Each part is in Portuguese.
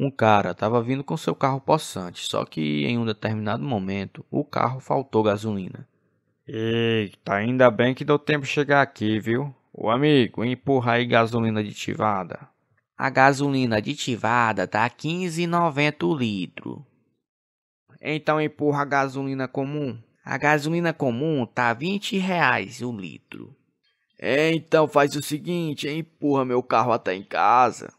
Um cara estava vindo com seu carro possante, só que em um determinado momento o carro faltou gasolina. Eita, ainda bem que deu tempo de chegar aqui, viu? Ô amigo, empurra aí gasolina aditivada. A gasolina aditivada tá 15,90 o litro. Então empurra a gasolina comum. A gasolina comum tá 20 reais o litro. É, então faz o seguinte, empurra meu carro até em casa.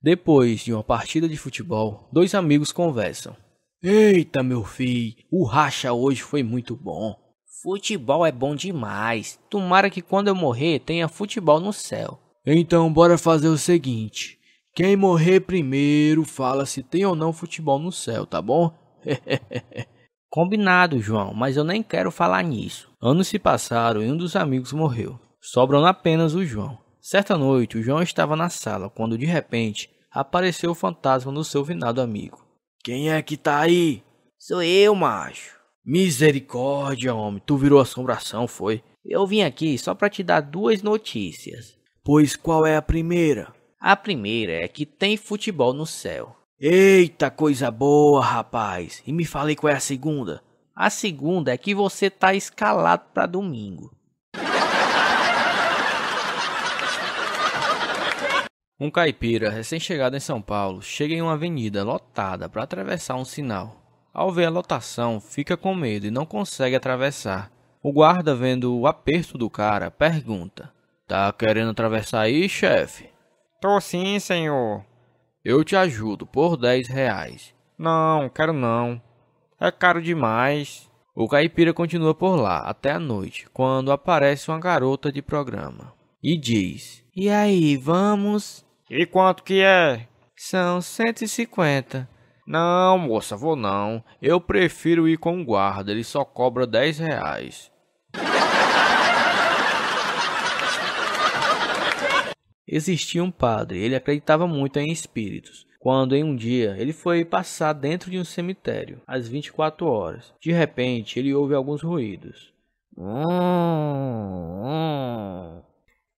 Depois de uma partida de futebol, dois amigos conversam. Eita, meu filho, o racha hoje foi muito bom. Futebol é bom demais. Tomara que quando eu morrer tenha futebol no céu. Então bora fazer o seguinte: quem morrer primeiro fala se tem ou não futebol no céu, tá bom? Combinado, João, mas eu nem quero falar nisso. Anos se passaram e um dos amigos morreu, sobrando apenas o João. Certa noite, o João estava na sala quando de repente apareceu o fantasma do seu vinado amigo. Quem é que tá aí? Sou eu, macho. Misericórdia, homem, tu virou assombração, foi? Eu vim aqui só para te dar duas notícias. Pois qual é a primeira? A primeira é que tem futebol no céu. Eita coisa boa, rapaz! E me falei qual é a segunda? A segunda é que você tá escalado pra domingo. Um caipira recém-chegado em São Paulo chega em uma avenida lotada para atravessar um sinal. Ao ver a lotação, fica com medo e não consegue atravessar. O guarda, vendo o aperto do cara, pergunta: Tá querendo atravessar aí, chefe? Tô sim, senhor. Eu te ajudo por 10 reais. Não, quero não. É caro demais. O caipira continua por lá até a noite, quando aparece uma garota de programa. E diz: E aí, vamos? E quanto que é? São 150. Não, moça, vou não. Eu prefiro ir com o guarda, ele só cobra 10 reais. Existia um padre, ele acreditava muito em espíritos. Quando em um dia ele foi passar dentro de um cemitério, às 24 horas, de repente ele ouve alguns ruídos.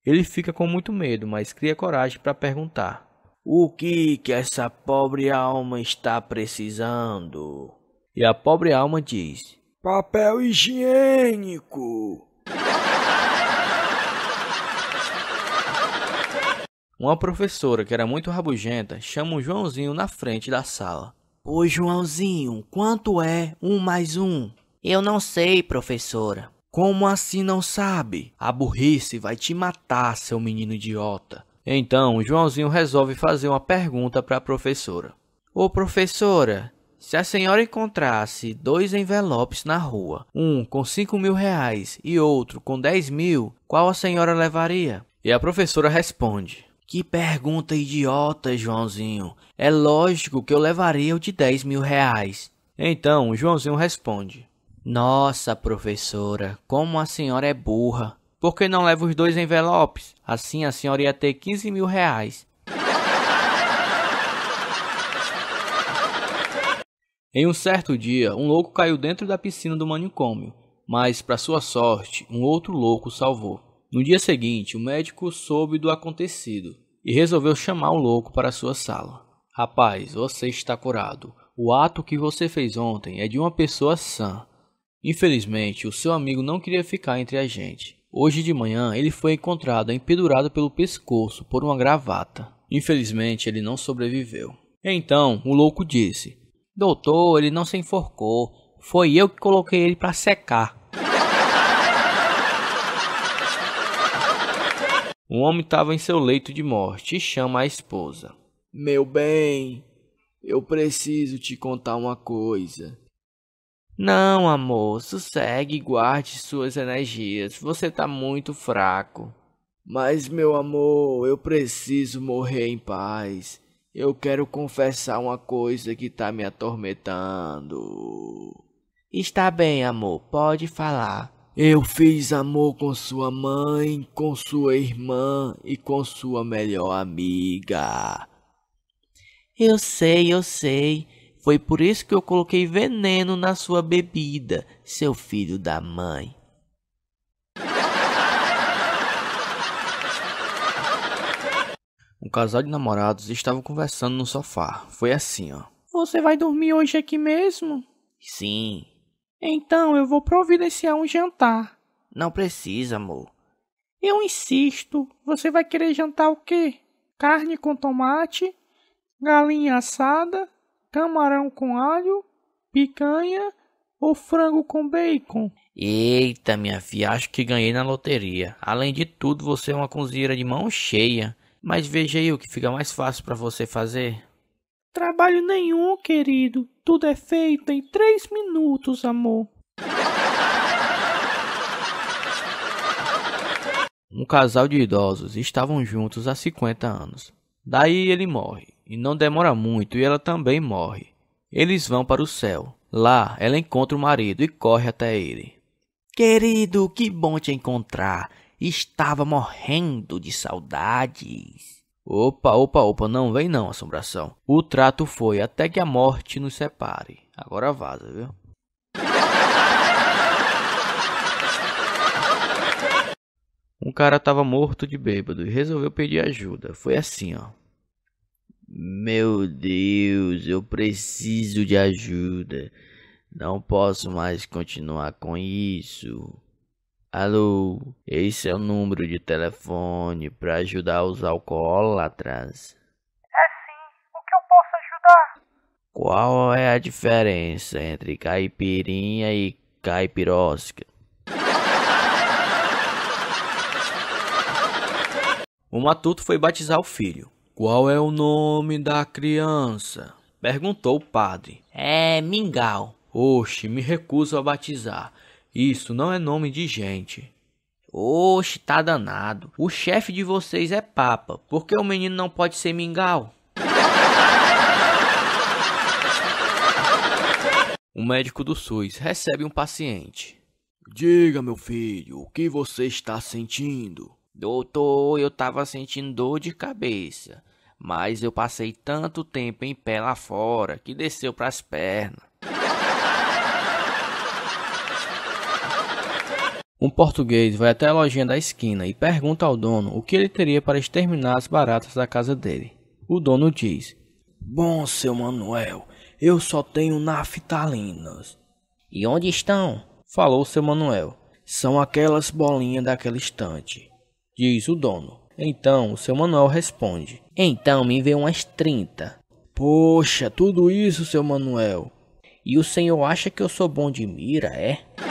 Ele fica com muito medo, mas cria coragem para perguntar: O que que essa pobre alma está precisando? E a pobre alma diz: Papel higiênico. Uma professora, que era muito rabugenta, chama o Joãozinho na frente da sala. Ô Joãozinho, quanto é um mais um? Eu não sei, professora. Como assim não sabe? A burrice vai te matar, seu menino idiota. Então, Joãozinho resolve fazer uma pergunta para a professora. Ô professora, se a senhora encontrasse dois envelopes na rua, um com cinco mil reais e outro com dez mil, qual a senhora levaria? E a professora responde: que pergunta idiota, Joãozinho. É lógico que eu levaria o de 10 mil reais. Então, Joãozinho responde. Nossa, professora, como a senhora é burra. Por que não leva os dois envelopes? Assim a senhora ia ter 15 mil reais. Em um certo dia, um louco caiu dentro da piscina do manicômio, mas, para sua sorte, um outro louco salvou. No dia seguinte, o médico soube do acontecido e resolveu chamar o louco para sua sala. Rapaz, você está curado. O ato que você fez ontem é de uma pessoa sã. Infelizmente, o seu amigo não queria ficar entre a gente. Hoje de manhã, ele foi encontrado empedurado pelo pescoço por uma gravata. Infelizmente, ele não sobreviveu. Então, o louco disse: Doutor, ele não se enforcou. Foi eu que coloquei ele para secar. Um homem estava em seu leito de morte e chama a esposa. Meu bem, eu preciso te contar uma coisa. Não, amor, sossegue e guarde suas energias. Você está muito fraco. Mas, meu amor, eu preciso morrer em paz. Eu quero confessar uma coisa que está me atormentando. Está bem, amor, pode falar. Eu fiz amor com sua mãe, com sua irmã e com sua melhor amiga. Eu sei, eu sei. Foi por isso que eu coloquei veneno na sua bebida, seu filho da mãe. Um casal de namorados estava conversando no sofá. Foi assim, ó. Você vai dormir hoje aqui mesmo? Sim, então eu vou providenciar um jantar. Não precisa, amor. Eu insisto. Você vai querer jantar o quê? Carne com tomate, galinha assada, camarão com alho, picanha ou frango com bacon? Eita, minha filha, acho que ganhei na loteria. Além de tudo, você é uma cozinheira de mão cheia. Mas veja aí o que fica mais fácil para você fazer. Trabalho nenhum, querido. Tudo é feito em três minutos, amor. Um casal de idosos estavam juntos há 50 anos. Daí ele morre, e não demora muito e ela também morre. Eles vão para o céu. Lá ela encontra o marido e corre até ele. Querido, que bom te encontrar. Estava morrendo de saudades. Opa, opa, opa, não vem não, assombração. O trato foi até que a morte nos separe. Agora vaza, viu? Um cara tava morto de bêbado e resolveu pedir ajuda. Foi assim, ó. Meu Deus, eu preciso de ajuda. Não posso mais continuar com isso. Alô, esse é o número de telefone para ajudar os alcoólatras. É sim, o que eu posso ajudar? Qual é a diferença entre caipirinha e caipirosca? O matuto foi batizar o filho. Qual é o nome da criança? Perguntou o padre. É Mingau. Oxe, me recuso a batizar. Isso não é nome de gente. Oxe, tá danado. O chefe de vocês é papa. Por que o menino não pode ser mingau? O médico do SUS recebe um paciente. Diga, meu filho, o que você está sentindo? Doutor, eu estava sentindo dor de cabeça, mas eu passei tanto tempo em pé lá fora que desceu para as pernas. Um português vai até a lojinha da esquina e pergunta ao dono o que ele teria para exterminar as baratas da casa dele. O dono diz: Bom, seu Manuel, eu só tenho naftalinas. E onde estão? Falou seu Manuel. São aquelas bolinhas daquela estante, diz o dono. Então o seu Manuel responde: Então me vê umas 30. Poxa, tudo isso, seu Manuel. E o senhor acha que eu sou bom de mira, é?